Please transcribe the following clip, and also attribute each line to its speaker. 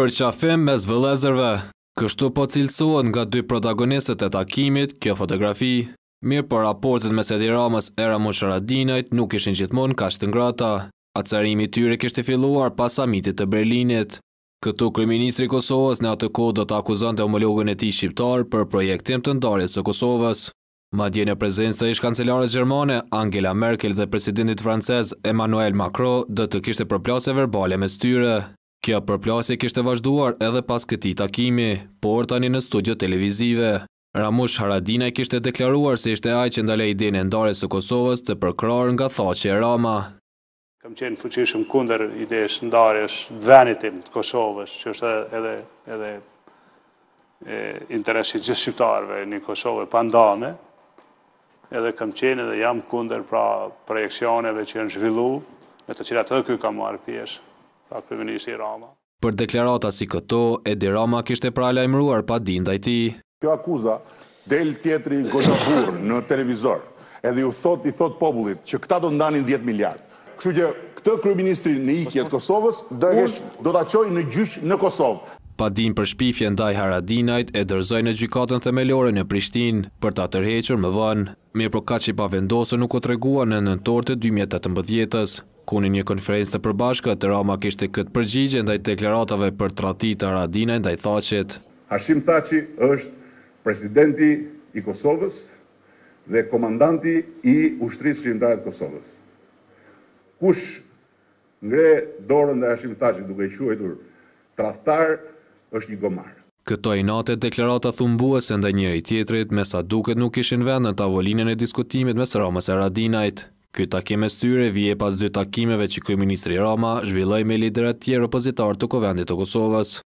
Speaker 1: për qafim mes vëlezërve. Kështu po cilësohen nga dy protagonistët e takimit kjo fotografi. Mirë për po raportet me Sedi Ramës Ramon Sharadinajt nuk ishin gjithmonë ka shtë ngrata. Acerimi tyre kështë filluar pas samitit të Berlinit. Këtu Kriministri Kosovës në atë kodë do të akuzant e homologën e ti shqiptar për projektim të ndarjes të Kosovës. Ma djene në prezencë të ish kancelarës Gjermane, Angela Merkel dhe presidentit francez Emmanuel Macron do të kishte përplase verbale me styre. Kjo përplasje kishte vazhduar edhe pas këti takimi, por tani në studio televizive. Ramush Haradina kishte deklaruar se ishte aj që ndale ide e ndare së Kosovës të përkrar nga thaqe e Rama.
Speaker 2: Kam qenë fuqishëm kunder ide së ndare së dvenitim të Kosovës, që është edhe, edhe interesit gjithë shqiptarve një Kosovë e pandane, edhe kam qenë edhe jam kunder pra projekcioneve që janë zhvillu, me të cilat edhe kjo kam marë pjesë ministri Rama.
Speaker 1: Për deklarata si këto, Edi Rama kishte prala imruar pa dinda i ti.
Speaker 2: Kjo akuza
Speaker 3: del tjetëri gozapur në televizor, edhe ju thot i thot popullit që këta do ndanin 10 miljard. Kështu që këtë kërëministri në ikjet Kosovës, do të aqoj në gjysh
Speaker 1: në Kosovë. Pa din për shpifje ndaj Haradinajt e dërzoj në gjykatën themelore në Prishtin për ta tërheqër më vënë. Mirë për po ka që i pa vendosë nuk o tregua në nëntorët të 2018-ës, Kuni një konferencë të përbashkët, Roma kishte këtë përgjigje ndaj deklaratave për tratit Aradina ndaj Thaqit.
Speaker 3: Hashim Thaqi është presidenti i Kosovës dhe komandanti i ushtrisë shqimtare të Kosovës. Kush ngre dorën dhe Hashim Thaqi duke quajtur traftar është një gomar.
Speaker 1: Këto i natë e deklarata thumbuese ndaj njëri tjetrit, mesa duket nuk ishin vend në tavolinën e diskutimit mes Romës e Radinajt. Ky takim e styre vje pas dy takimeve që kërë Ministri Rama zhvilloj me lideret tjerë opozitar të Kovendit të Kosovës.